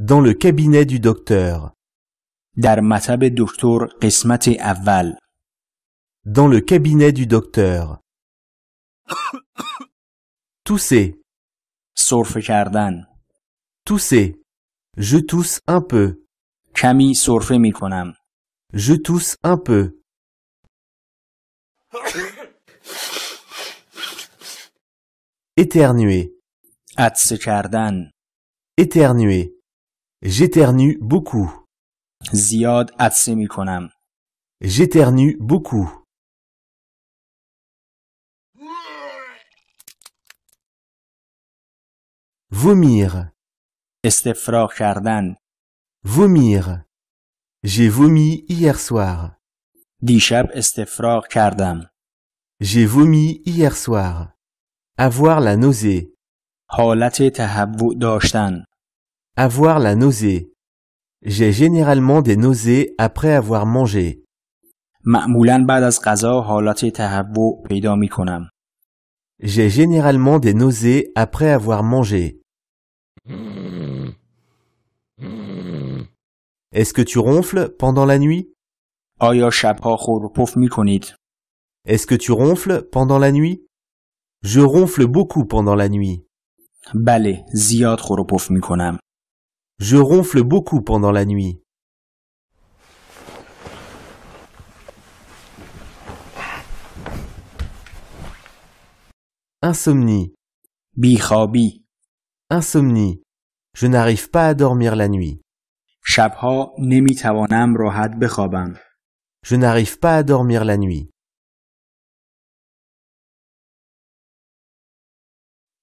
dans le cabinet du docteur. در مطب دکتر قسمت Dans le cabinet du docteur. Tousser, سرفه کردن tousser. Je tousse un peu, Kami سرفه mikonam. je tousse un peu. Éternuer, Atse éternué. éternuer. J'éternue beaucoup. زیاد عطسه می J'éternue beaucoup. Vomir. استفراغ kardan. Vomir. J'ai vomi hier soir. Dishab استفراغ کردم. J'ai vomi hier soir. Avoir la nausée. حالت تهوع داشتن. Avoir la nausée. J'ai généralement des nausées après avoir mangé. J'ai généralement des nausées après avoir mangé. Est-ce que tu ronfles pendant la nuit est Est-ce que tu ronfles pendant la nuit Je ronfle beaucoup pendant la nuit. Je ronfle beaucoup pendant la nuit. Insomnie. Insomnie. Je n'arrive pas à dormir la nuit. Je n'arrive pas à dormir la nuit.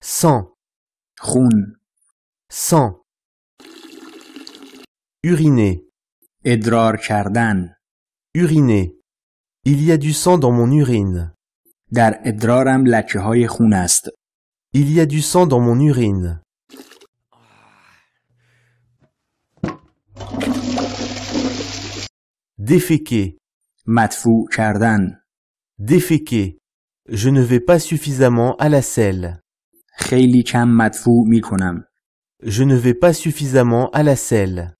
Sang. khun, Sang uriner ادرار کردن uriner Il y a du sang dans mon urine. Dar ادرارم لکه های Il y a du sang dans mon urine. Déféquer. مدفوع کردن. Déféquer. Je ne vais pas suffisamment à la selle. خیلی Je ne vais pas suffisamment à la selle.